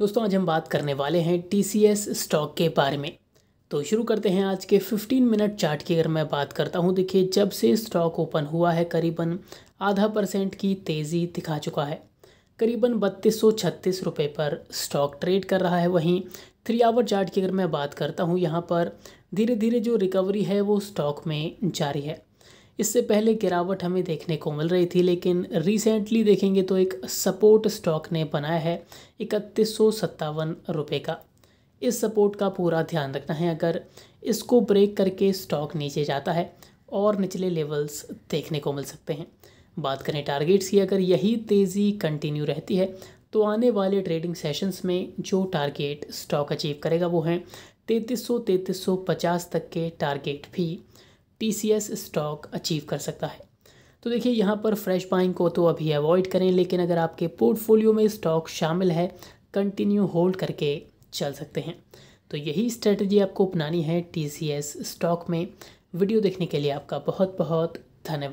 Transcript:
दोस्तों आज हम बात करने वाले हैं टी स्टॉक के बारे में तो शुरू करते हैं आज के 15 मिनट चार्ट की अगर मैं बात करता हूं देखिए जब से स्टॉक ओपन हुआ है करीबन आधा परसेंट की तेज़ी दिखा चुका है करीबन बत्तीस सौ छत्तीस रुपये पर स्टॉक ट्रेड कर रहा है वहीं थ्री आवर चार्ट की अगर मैं बात करता हूँ यहाँ पर धीरे धीरे जो रिकवरी है वो स्टॉक में जारी है इससे पहले गिरावट हमें देखने को मिल रही थी लेकिन रिसेंटली देखेंगे तो एक सपोर्ट स्टॉक ने बनाया है इकतीस सौ सत्तावन रुपये का इस सपोर्ट का पूरा ध्यान रखना है अगर इसको ब्रेक करके स्टॉक नीचे जाता है और निचले लेवल्स देखने को मिल सकते हैं बात करें टारगेट्स की अगर यही तेज़ी कंटिन्यू रहती है तो आने वाले ट्रेडिंग सेशंस में जो टारगेट स्टॉक अचीव करेगा वो हैं तैंतीस सौ सौ पचास तक के टारगेट भी टी स्टॉक अचीव कर सकता है तो देखिए यहाँ पर फ्रेश बाइंग को तो अभी अवॉइड करें लेकिन अगर आपके पोर्टफोलियो में स्टॉक शामिल है कंटिन्यू होल्ड करके चल सकते हैं तो यही स्ट्रेटजी आपको अपनानी है टी स्टॉक में वीडियो देखने के लिए आपका बहुत बहुत धन्यवाद